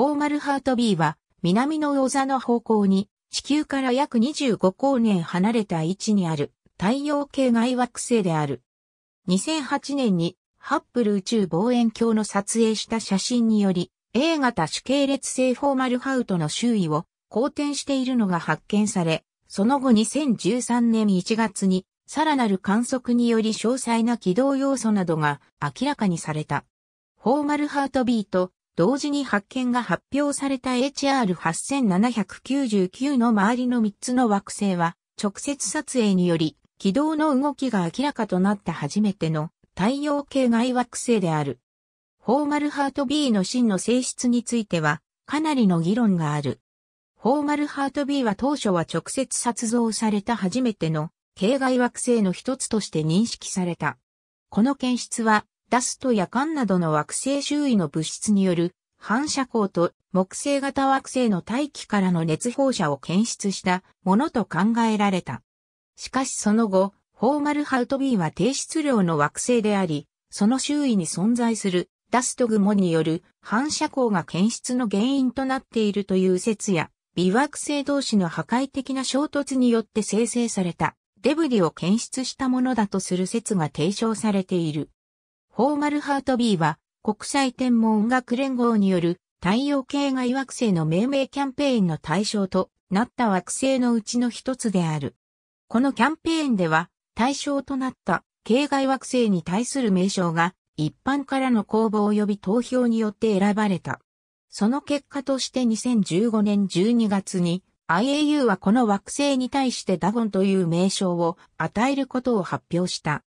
フォーマルハート B は、南の魚座の方向に、地球から約25光年離れた位置にある、太陽系外惑星である。2008年に、ハッブル宇宙望遠鏡の撮影した写真により、A 型主系列性フォーマルハウトの周囲を公転しているのが発見され、その後2013年1月に、さらなる観測により詳細な軌道要素などが明らかにされた。フォーマルハート B と同時に発見が発表された HR8799 の周りの3つの惑星は、直接撮影により、軌道の動きが明らかとなった初めての太陽系外惑星である。フォーマルハート B の真の性質については、かなりの議論がある。フォーマルハート B は当初は直接撮像された初めての系外惑星の一つとして認識された。この検出はダストや缶などの惑星周囲の物質による反射光と木星型惑星の大気からの熱放射を検出したものと考えられた。しかしその後、フォーマルハウト B は低質量の惑星であり、その周囲に存在するダスト雲による反射光が検出の原因となっているという説や、微惑星同士の破壊的な衝突によって生成されたデブリを検出したものだとする説が提唱されている。フォーマルハート B は国際天文学連合による太陽系外惑星の命名キャンペーンの対象となった惑星のうちの一つである。このキャンペーンでは対象となった系外惑星に対する名称が一般からの公募及び投票によって選ばれた。その結果として2015年12月に IAU はこの惑星に対してダゴンという名称を与えることを発表した。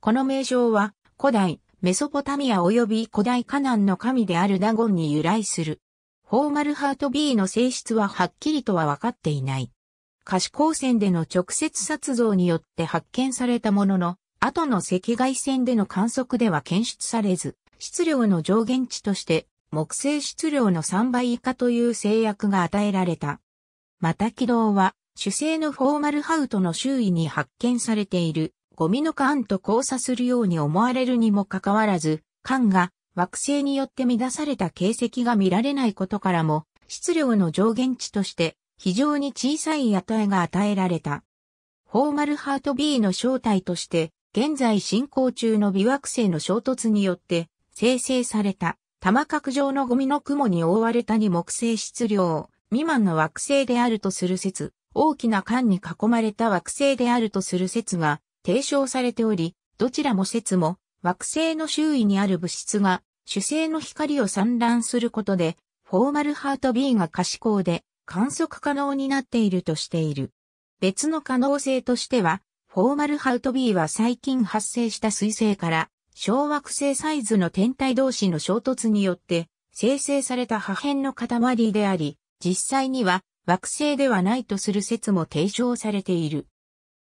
この名称は古代メソポタミア及び古代カナンの神であるダゴンに由来する。フォーマルハート B の性質ははっきりとは分かっていない。可視光線での直接撮像によって発見されたものの、後の赤外線での観測では検出されず、質量の上限値として木星質量の3倍以下という制約が与えられた。また軌道は主星のフォーマルハウトの周囲に発見されているゴミの缶と交差するように思われるにもかかわらず、缶が惑星によって乱された形跡が見られないことからも、質量の上限値として非常に小さい値が与えられた。フォーマルハート B の正体として、現在進行中の微惑星の衝突によって生成された玉角状のゴミの雲に覆われたに木星質量未満の惑星であるとする説、大きな管に囲まれた惑星であるとする説が提唱されており、どちらも説も惑星の周囲にある物質が主星の光を散乱することで、フォーマルハート B が可視光で観測可能になっているとしている。別の可能性としては、フォーマルハウト B は最近発生した彗星から小惑星サイズの天体同士の衝突によって生成された破片の塊であり、実際には惑星ではないとする説も提唱されている。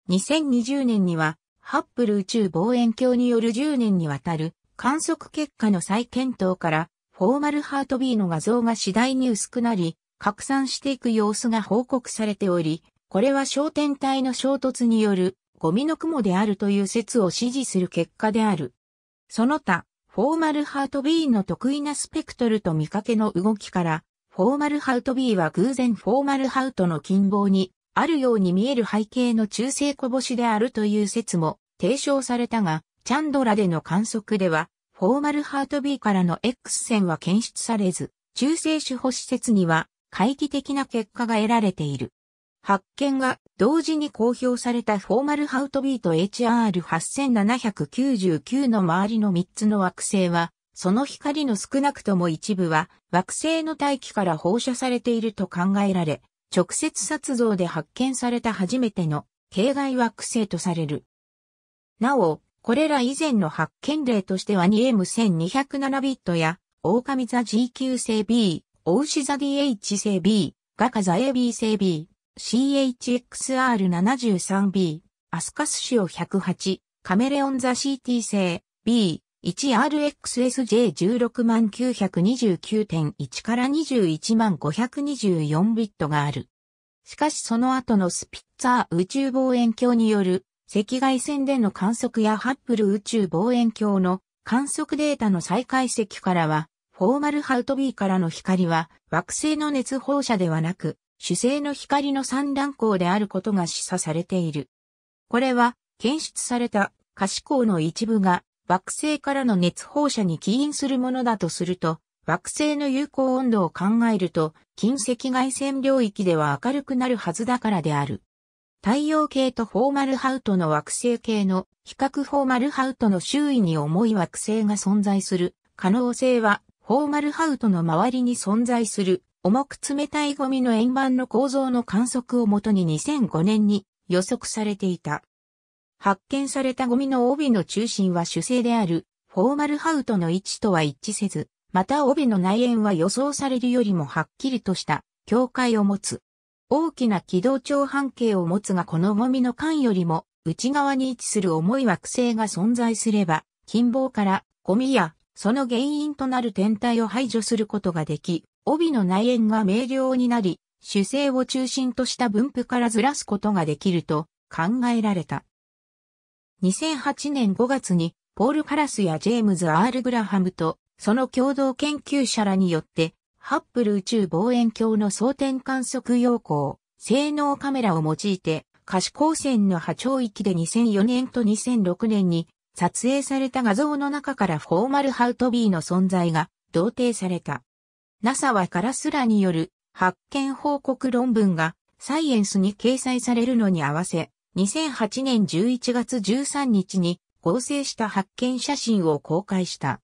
2020年には、ハッブル宇宙望遠鏡による10年にわたる観測結果の再検討から、フォーマルハート B の画像が次第に薄くなり、拡散していく様子が報告されており、これは焦点体の衝突によるゴミの雲であるという説を支持する結果である。その他、フォーマルハート B の得意なスペクトルと見かけの動きから、フォーマルハート B は偶然フォーマルハートの近傍にあるように見える背景の中性小星であるという説も提唱されたが、チャンドラでの観測では、フォーマルハート B からの X 線は検出されず、中性種保施設には、回帰的な結果が得られている。発見が同時に公表されたフォーマルハウト B と HR8799 の周りの3つの惑星は、その光の少なくとも一部は惑星の大気から放射されていると考えられ、直接撮像で発見された初めての形骸惑星とされる。なお、これら以前の発見例としては 2M1207 ビットや、狼座 GQ 星 B、オウシ座 DH 星 B、ガカ座 AB 星 B、CHXR73B、アスカスシオ108、カメレオン座 CT 星 B、1RXSJ16929.1 から21524ビットがある。しかしその後のスピッツァー宇宙望遠鏡による赤外線での観測やハッブル宇宙望遠鏡の観測データの再解析からは、フォーマルハウト B からの光は惑星の熱放射ではなく、主星の光の散乱光であることが示唆されている。これは検出された可視光の一部が惑星からの熱放射に起因するものだとすると、惑星の有効温度を考えると、近赤外線領域では明るくなるはずだからである。太陽系とフォーマルハウトの惑星系の比較フォーマルハウトの周囲に重い惑星が存在する可能性は、フォーマルハウトの周りに存在する重く冷たいゴミの円盤の構造の観測をもとに2005年に予測されていた。発見されたゴミの帯の中心は主星である、フォーマルハウトの位置とは一致せず、また帯の内縁は予想されるよりもはっきりとした境界を持つ。大きな軌道長半径を持つがこのゴミの間よりも内側に位置する重い惑星が存在すれば、近傍からゴミやその原因となる天体を排除することができ、帯の内縁が明瞭になり、主星を中心とした分布からずらすことができると考えられた。2008年5月に、ポール・カラスやジェームズ・アール・グラハムと、その共同研究者らによって、ハッブル宇宙望遠鏡の装填観測要項、性能カメラを用いて、可視光線の波長域で2004年と2006年に撮影された画像の中からフォーマルハウト B の存在が同定された。NASA はカラスらによる発見報告論文がサイエンスに掲載されるのに合わせ、2008年11月13日に合成した発見写真を公開した。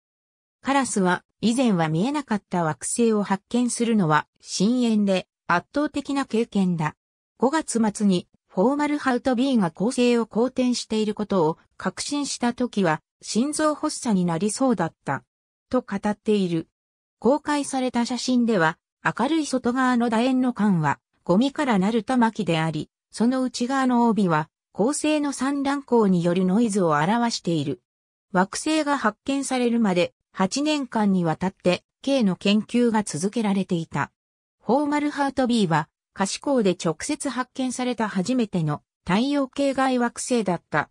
カラスは以前は見えなかった惑星を発見するのは深淵で圧倒的な経験だ。5月末にフォーマルハウト B が構成を好転していることを確信した時は心臓発作になりそうだった。と語っている。公開された写真では明るい外側の楕円の間はゴミからなる玉木であり、その内側の帯は、恒星の散乱光によるノイズを表している。惑星が発見されるまで8年間にわたって K の研究が続けられていた。フォーマルハート B は可視光で直接発見された初めての太陽系外惑星だった。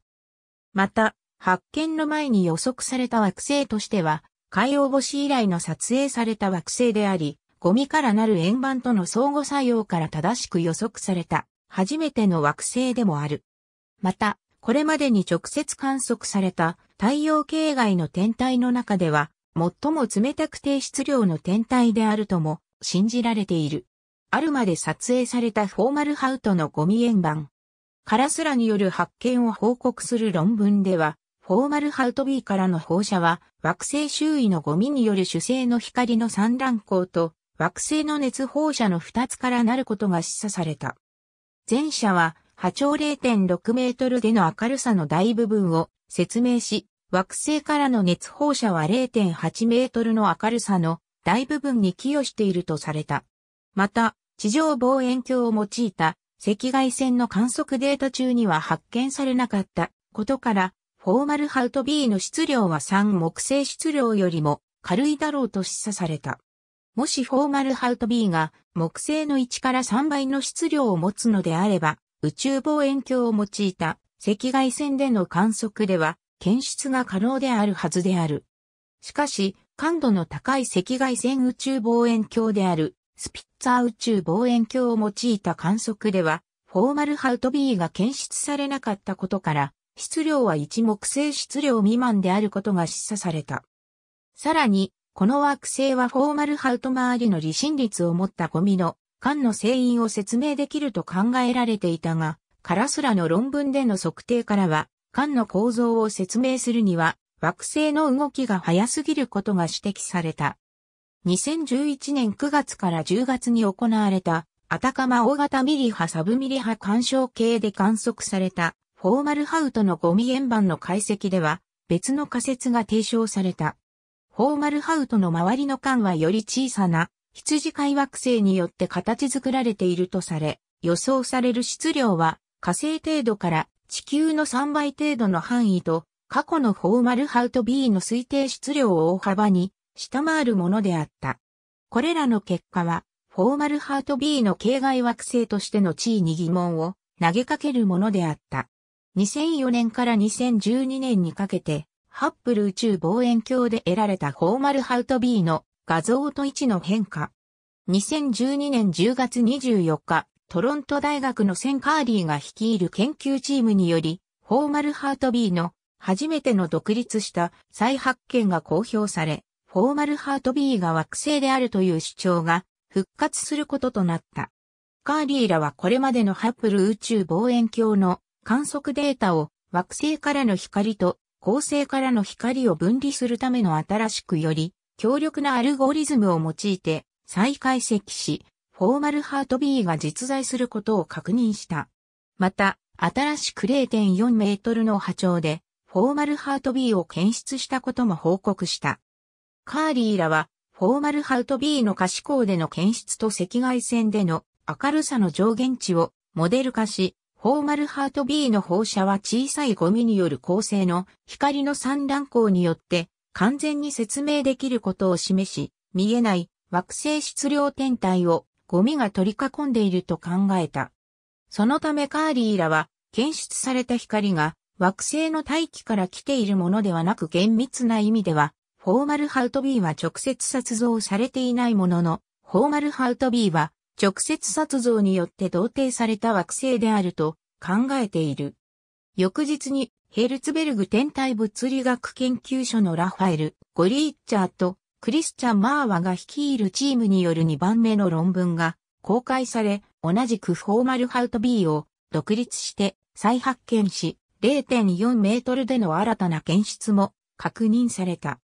また、発見の前に予測された惑星としては、海洋星以来の撮影された惑星であり、ゴミからなる円盤との相互作用から正しく予測された。初めての惑星でもある。また、これまでに直接観測された太陽系外の天体の中では、最も冷たく低質量の天体であるとも信じられている。あるまで撮影されたフォーマルハウトのゴミ円盤。カラスラによる発見を報告する論文では、フォーマルハウト B からの放射は、惑星周囲のゴミによる主星の光の散乱光と、惑星の熱放射の2つからなることが示唆された。前者は波長0.6メートルでの明るさの大部分を説明し、惑星からの熱放射は0.8メートルの明るさの大部分に寄与しているとされた。また、地上望遠鏡を用いた赤外線の観測データ中には発見されなかったことから、フォーマルハウト B の質量は3木星質量よりも軽いだろうと示唆された。もしフォーマルハウト B が木星の1から3倍の質量を持つのであれば、宇宙望遠鏡を用いた赤外線での観測では検出が可能であるはずである。しかし、感度の高い赤外線宇宙望遠鏡であるスピッツァー宇宙望遠鏡を用いた観測では、フォーマルハウト B が検出されなかったことから、質量は一木星質量未満であることが示唆された。さらに、この惑星はフォーマルハウト周りの離心率を持ったゴミの間の成因を説明できると考えられていたが、カラスラの論文での測定からは、間の構造を説明するには、惑星の動きが早すぎることが指摘された。2011年9月から10月に行われた、アタカマ大型ミリ波サブミリ波干渉系で観測された、フォーマルハウトのゴミ円盤の解析では、別の仮説が提唱された。フォーマルハウトの周りの間はより小さな羊飼い惑星によって形作られているとされ、予想される質量は火星程度から地球の3倍程度の範囲と、過去のフォーマルハウト B の推定質量を大幅に下回るものであった。これらの結果は、フォーマルハウト B の境外惑星としての地位に疑問を投げかけるものであった。2004年から2012年にかけて、ハッブル宇宙望遠鏡で得られたフォーマルハウト B の画像と位置の変化。2012年10月24日、トロント大学のセン・カーリーが率いる研究チームにより、フォーマルハート B の初めての独立した再発見が公表され、フォーマルハート B が惑星であるという主張が復活することとなった。カーリーらはこれまでのハッブル宇宙望遠鏡の観測データを惑星からの光と恒星からの光を分離するための新しくより強力なアルゴリズムを用いて再解析し、フォーマルハート B が実在することを確認した。また、新しく0.4メートルの波長で、フォーマルハート B を検出したことも報告した。カーリーらは、フォーマルハート B の可視光での検出と赤外線での明るさの上限値をモデル化し、フォーマルハート B の放射は小さいゴミによる構成の光の散乱光によって完全に説明できることを示し、見えない惑星質量天体をゴミが取り囲んでいると考えた。そのためカーリーらは検出された光が惑星の大気から来ているものではなく厳密な意味では、フォーマルハウト B は直接殺像されていないものの、フォーマルハウト B は直接殺像によって同定された惑星であると考えている。翌日にヘルツベルグ天体物理学研究所のラファエル、ゴリッチャーとクリスチャン・マーワが率いるチームによる2番目の論文が公開され、同じくフォーマルハウト B を独立して再発見し、0.4メートルでの新たな検出も確認された。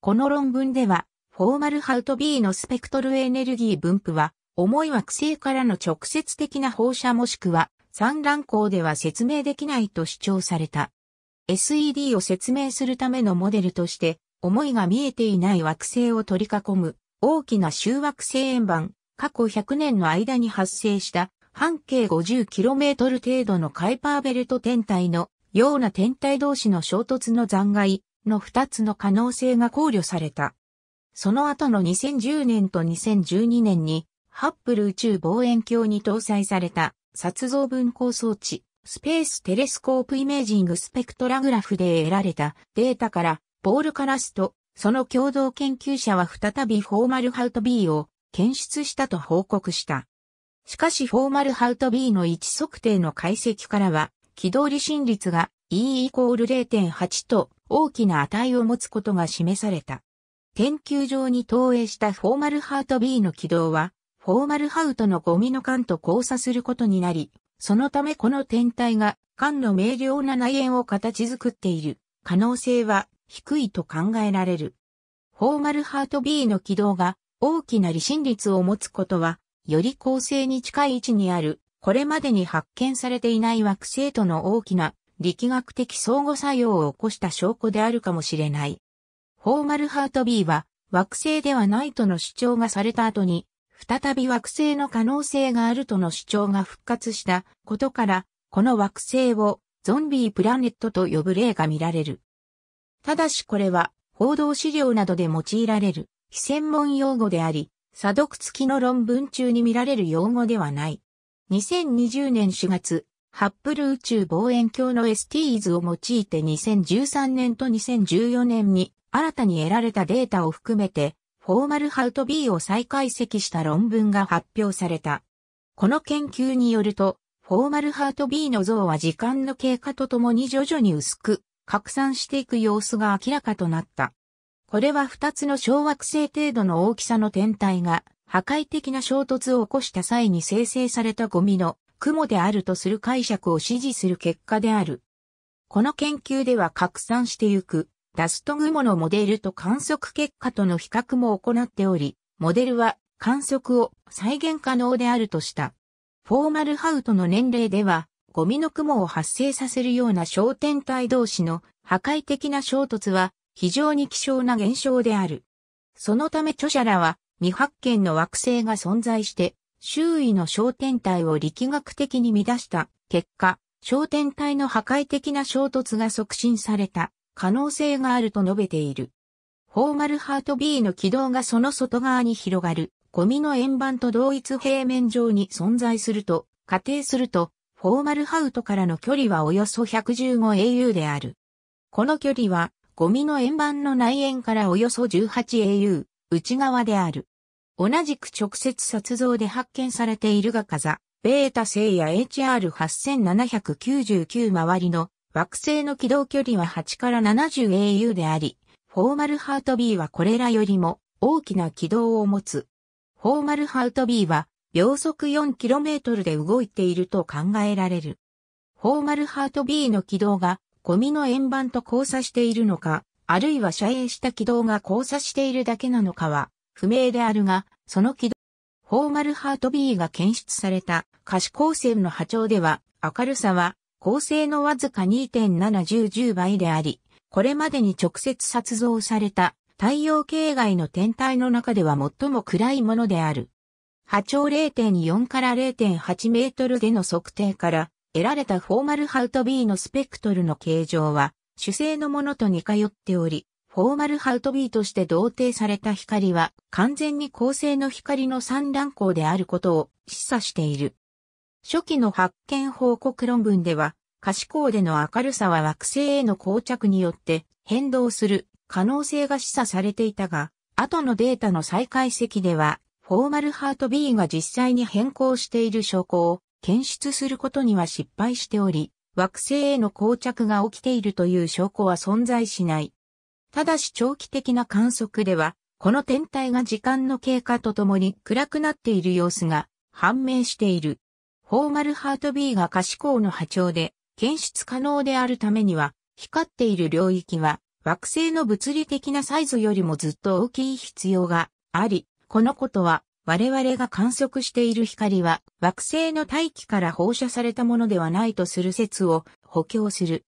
この論文では、フォーマルハウト B のスペクトルエネルギー分布は重い惑星からの直接的な放射もしくは産卵光では説明できないと主張された。SED を説明するためのモデルとして、思いが見えていない惑星を取り囲む大きな周惑星円盤、過去100年の間に発生した半径 50km 程度のカイパーベルト天体のような天体同士の衝突の残骸の2つの可能性が考慮された。その後の2010年と2012年にハッブル宇宙望遠鏡に搭載された、撮像分光装置、スペーステレスコープイメージングスペクトラグラフで得られたデータから、ボールカラスと、その共同研究者は再びフォーマルハウト B を検出したと報告した。しかしフォーマルハウト B の位置測定の解析からは、軌道離心率が E イコール0.8と大きな値を持つことが示された。研究上に投影したフォーマルハウト B の軌道はフォーマルハウトのゴミの缶と交差することになり、そのためこの天体が缶の明瞭な内縁を形作っている可能性は低いと考えられる。フォーマルハート B の軌道が大きな離心率を持つことは、より恒星に近い位置にある、これまでに発見されていない惑星との大きな力学的相互作用を起こした証拠であるかもしれない。フォーマルハート B は惑星ではないとの主張がされた後に再び惑星の可能性があるとの主張が復活したことから、この惑星をゾンビープラネットと呼ぶ例が見られる。ただしこれは報道資料などで用いられる非専門用語であり、査読付きの論文中に見られる用語ではない。2020年4月、ハップル宇宙望遠鏡の STs を用いて2013年と2014年に新たに得られたデータを含めてフォーマルハウト B を再解析した論文が発表された。この研究によると、フォーマルハウト B の像は時間の経過とともに徐々に薄く拡散していく様子が明らかとなった。これは二つの小惑星程度の大きさの天体が破壊的な衝突を起こした際に生成されたゴミの雲であるとする解釈を支持する結果である。この研究では拡散してゆくダスト雲のモデルと観測結果との比較も行っており、モデルは観測を再現可能であるとした。フォーマルハウトの年齢では、ゴミの雲を発生させるような焦点体同士の破壊的な衝突は非常に希少な現象である。そのため著者らは未発見の惑星が存在して周囲の焦点体を力学的に乱した結果、焦点体の破壊的な衝突が促進された可能性があると述べている。フォーマルハート B の軌道がその外側に広がる、ゴミの円盤と同一平面上に存在すると、仮定すると、フォーマルハウトからの距離はおよそ 115au である。この距離は、ゴミの円盤の内縁からおよそ 18au、内側である。同じく直接撮像で発見されているがカザ、ベータ星や HR8799 周りの惑星の軌道距離は8から 70au であり、フォーマルハート B はこれらよりも大きな軌道を持つ。フォーマルハート B は秒速 4km で動いていると考えられる。フォーマルハート B の軌道がゴミの円盤と交差しているのか、あるいは遮影した軌道が交差しているだけなのかは不明であるが、その軌道、フォーマルハート B が検出された可視光線の波長では明るさは構成のわずか2.710倍であり、これまでに直接撮像された太陽系外の天体の中では最も暗いものである。波長0.4から0.8メートルでの測定から得られたフォーマルハウト B のスペクトルの形状は主星のものと似通っており、フォーマルハウト B として同定された光は完全に恒星の光の散乱光であることを示唆している。初期の発見報告論文では、可視光での明るさは惑星への膠着によって変動する可能性が示唆されていたが、後のデータの再解析では、フォーマルハート B が実際に変更している証拠を検出することには失敗しており、惑星への膠着が起きているという証拠は存在しない。ただし長期的な観測では、この天体が時間の経過とともに暗くなっている様子が判明している。フォーマルハート B が可視光の波長で検出可能であるためには、光っている領域は惑星の物理的なサイズよりもずっと大きい必要があり、このことは我々が観測している光は惑星の大気から放射されたものではないとする説を補強する。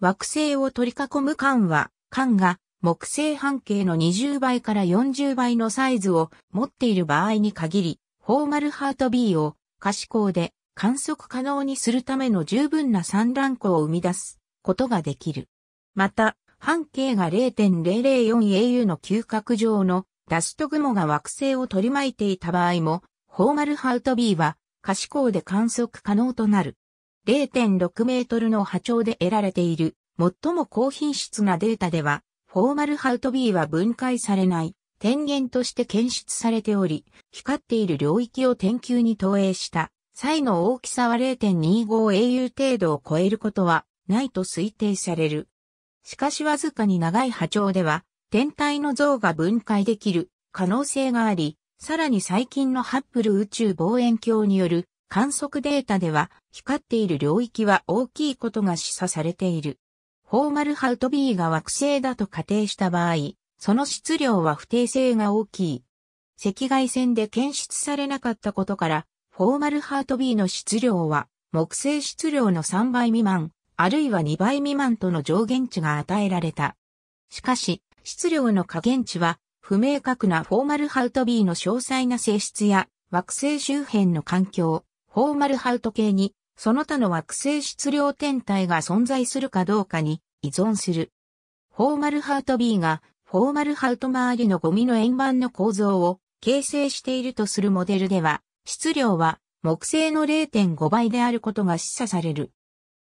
惑星を取り囲む間は、間が木星半径の20倍から40倍のサイズを持っている場合に限り、フォーマルハート B を可視光で観測可能にするための十分な産卵庫を生み出すことができる。また、半径が 0.004au の嗅覚上のダスト雲が惑星を取り巻いていた場合も、フォーマルハウト B は可視光で観測可能となる。0.6メートルの波長で得られている最も高品質なデータでは、フォーマルハウト B は分解されない天元として検出されており、光っている領域を天球に投影した際の大きさは 0.25au 程度を超えることはないと推定される。しかしわずかに長い波長では、天体の像が分解できる可能性があり、さらに最近のハッブル宇宙望遠鏡による観測データでは光っている領域は大きいことが示唆されている。フォーマルハウト B が惑星だと仮定した場合、その質量は不定性が大きい。赤外線で検出されなかったことから、フォーマルハート B の質量は、木星質量の3倍未満、あるいは2倍未満との上限値が与えられた。しかし、質量の下限値は、不明確なフォーマルハート B の詳細な性質や、惑星周辺の環境、フォーマルハウト系に、その他の惑星質量天体が存在するかどうかに依存する。フォーマルハウト B が、フォーマルハウト周りのゴミの円盤の構造を形成しているとするモデルでは、質量は木製の0.5倍であることが示唆される。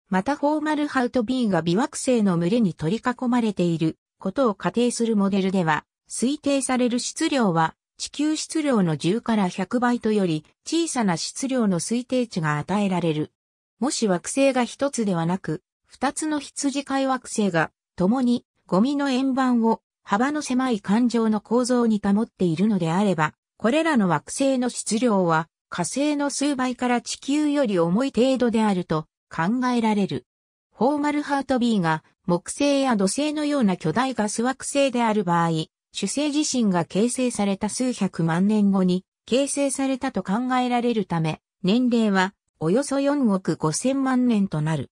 またフォーマルハウト B が微惑星の群れに取り囲まれていることを仮定するモデルでは、推定される質量は地球質量の10から100倍とより小さな質量の推定値が与えられる。もし惑星が一つではなく、二つの羊飼い惑星が共にゴミの円盤を幅の狭い環状の構造に保っているのであれば、これらの惑星の質量は火星の数倍から地球より重い程度であると考えられる。フォーマルハート B が木星や土星のような巨大ガス惑星である場合、主星自身が形成された数百万年後に形成されたと考えられるため、年齢はおよそ4億5千万年となる。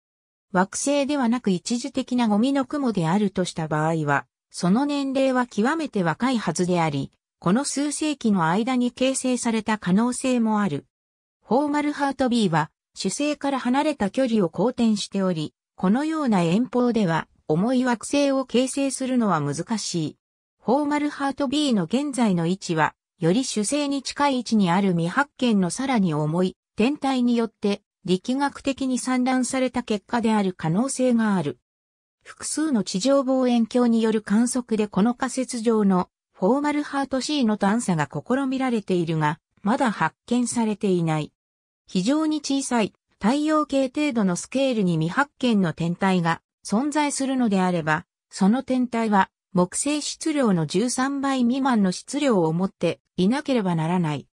惑星ではなく一時的なゴミの雲であるとした場合は、その年齢は極めて若いはずであり、この数世紀の間に形成された可能性もある。フォーマルハート B は主星から離れた距離を公転しており、このような遠方では重い惑星を形成するのは難しい。フォーマルハート B の現在の位置は、より主星に近い位置にある未発見のさらに重い天体によって力学的に散乱された結果である可能性がある。複数の地上望遠鏡による観測でこの仮説上のフォーマルハート C の探査が試みられているが、まだ発見されていない。非常に小さい太陽系程度のスケールに未発見の天体が存在するのであれば、その天体は木星質量の13倍未満の質量を持っていなければならない。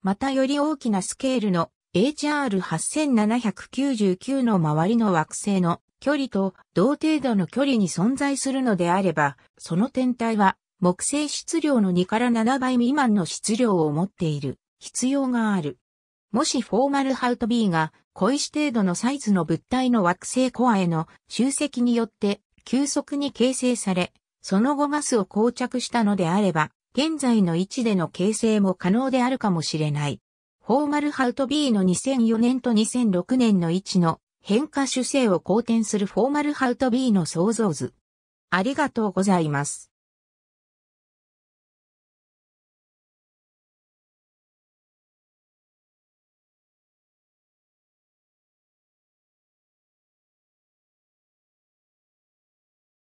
またより大きなスケールの HR8799 の周りの惑星の距離と同程度の距離に存在するのであれば、その天体は木星質量の2から7倍未満の質量を持っている必要がある。もしフォーマルハウト B が小石程度のサイズの物体の惑星コアへの集積によって急速に形成され、その後ガスを膠着したのであれば、現在の位置での形成も可能であるかもしれない。フォーマルハウト B の2004年と2006年の位置の変化主性を好転するフォーマルハウト B の創造図。ありがとうございます。